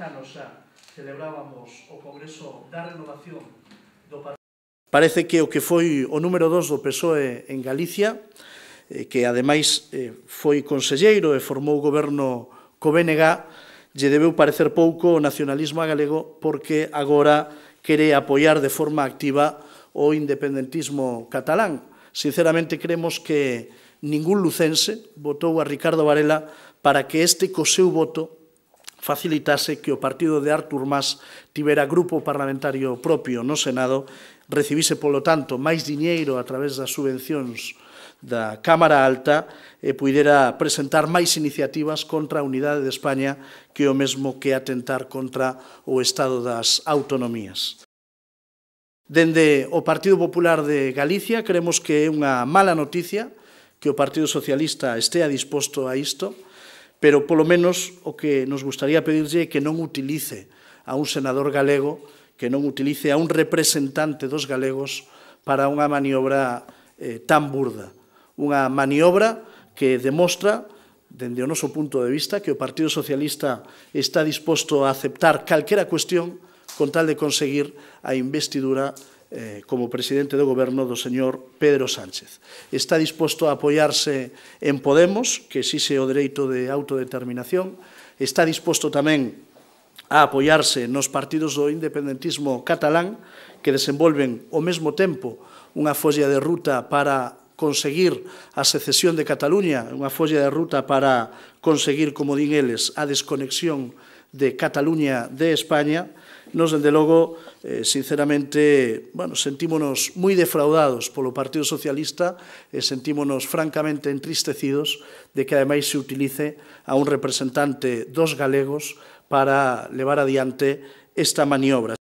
anos xa celebrábamos o Congreso da Renovación do Partido. Parece que o que foi o número 2 do PSOE en Galicia, eh, que ademais eh, foi conselleiro e formou o goberno co BNG, lle debeu parecer pouco o nacionalismo galego porque agora quere apoiar de forma activa o independentismo catalán. Sinceramente creemos que ningún lucense votou a Ricardo Varela para que este coseu voto facilitase que o partido de Artur Mas tivera grupo parlamentario propio no Senado, recibise, polo tanto, máis diñeiro a través das subvencións da Cámara Alta e puidera presentar máis iniciativas contra a unidade de España que o mesmo que atentar contra o Estado das autonomías. Dende o Partido Popular de Galicia creemos que é unha mala noticia que o Partido Socialista estea disposto a isto, pero polo menos o que nos gustaría pedirlle é que non utilice a un senador galego, que non utilice a un representante dos galegos para unha maniobra eh, tan burda. Unha maniobra que demostra, dende o noso punto de vista, que o Partido Socialista está disposto a aceptar calquera cuestión con tal de conseguir a investidura Eh, como presidente do goberno do señor Pedro Sánchez. Está disposto a apoiarse en Podemos, que exixe o dereito de autodeterminación, está disposto tamén a apoiarse nos partidos do independentismo catalán que desenvolven ao mesmo tempo unha folla de ruta para conseguir a secesión de Cataluña, unha folla de ruta para conseguir, como din eles, a desconexión de Cataluña de España, nos, dende logo, eh, sinceramente, bueno, sentímonos moi defraudados polo Partido Socialista e eh, sentímonos francamente entristecidos de que ademais se utilice a un representante dos galegos para levar adiante esta maniobra.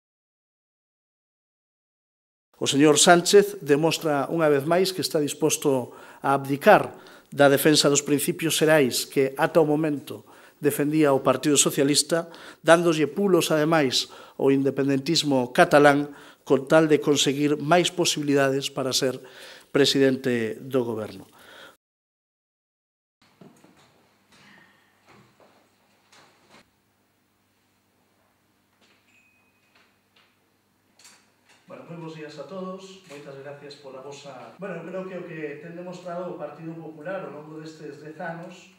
O señor Sánchez demostra unha vez máis que está disposto a abdicar da defensa dos principios xerais que ata o momento defendía o Partido Socialista, dándolle pulos, ademais, ao independentismo catalán con tal de conseguir máis posibilidades para ser presidente do goberno. Bueno, moi bons días a todos, moitas gracias pola vosa... Bueno, creo que o que ten demostrado o Partido Popular ao longo destes 10 anos